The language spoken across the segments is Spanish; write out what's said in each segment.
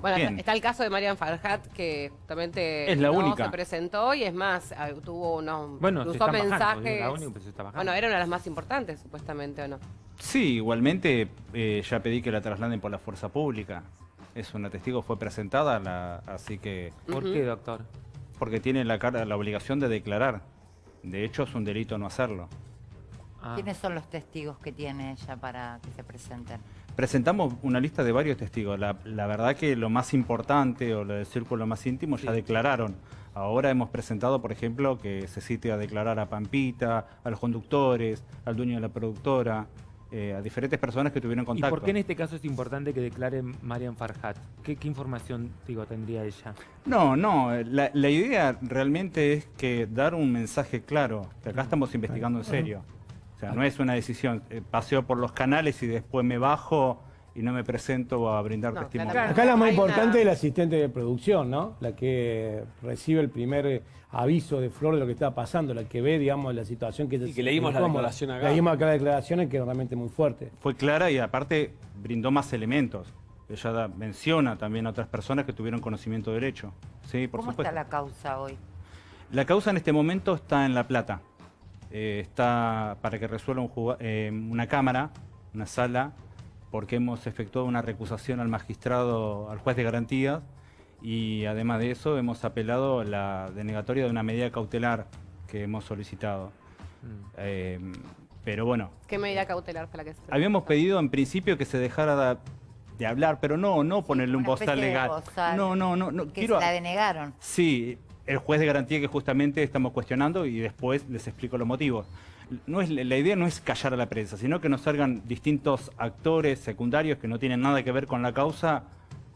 bueno, está el caso de Marian Farhat, que justamente se presentó y es más, tuvo unos mensajes. bueno, era una de las más importantes, supuestamente, ¿o no? Sí, igualmente eh, ya pedí que la trasladen por la fuerza pública. Es una testigo, fue presentada, la, así que. ¿Por qué, doctor? Porque tiene la obligación de declarar. De hecho, es un delito no hacerlo. Ah. ¿Quiénes son los testigos que tiene ella para que se presenten? Presentamos una lista de varios testigos. La, verdad que lo más importante o lo del círculo más íntimo ya declararon. Ahora hemos presentado, por ejemplo, que se cite a declarar a Pampita, a los conductores, al dueño de la productora, eh, a diferentes personas que tuvieron contacto. ¿Y por qué en este caso es importante que declare Marian Farhat? ¿Qué, información digo, tendría ella? No, no, eh, la, idea realmente es que dar un mensaje claro, acá estamos investigando en serio. O sea, no es una decisión, eh, paseo por los canales y después me bajo y no me presento a brindar testimonio. Acá la más importante es la asistente de producción, ¿no? La que recibe el primer eh, aviso de Flor de lo que está pasando, la que ve, digamos, la situación que... Y que leímos la declaración acá. Leímos acá la declaración que es realmente muy fuerte. Fue clara y aparte brindó más elementos. Ella menciona también a otras personas que tuvieron conocimiento de derecho. Sí, ¿Cómo está la causa hoy? La causa en este momento está en La Plata. Eh, está para que resuelva eh, una cámara, una sala, porque hemos efectuado una recusación al magistrado, al juez de garantías, y además de eso hemos apelado la denegatoria de una medida cautelar que hemos solicitado. Mm. Eh, pero bueno. ¿Qué medida cautelar fue la que se Habíamos pedido en principio que se dejara de hablar, pero no, no ponerle un postal legal. no, no, no, no. Que se la denegaron. Sí, el juez de garantía que justamente estamos cuestionando y después les explico los motivos. No es, la idea no es callar a la prensa, sino que nos salgan distintos actores secundarios que no tienen nada que ver con la causa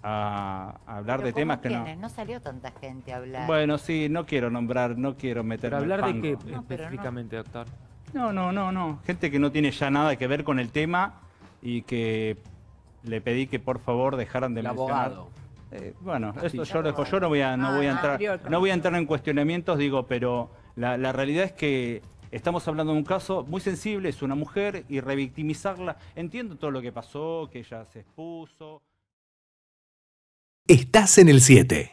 a, hablar de temas que no... No salió tanta gente a hablar. Bueno, sí, no quiero nombrar, no quiero meter... hablar hablar de qué específicamente, doctor? No, no, no, no. Gente que no tiene ya nada que ver con el tema y que le pedí que por favor dejaran de mencionar... Eh, bueno, yo, yo no voy a, ah, ah, entrar, no voy a entrar en cuestionamientos, digo, pero la, la realidad es que Estamos hablando de un caso muy sensible, es una mujer, y revictimizarla. Entiendo todo lo que pasó, que ella se expuso. Estás en el 7.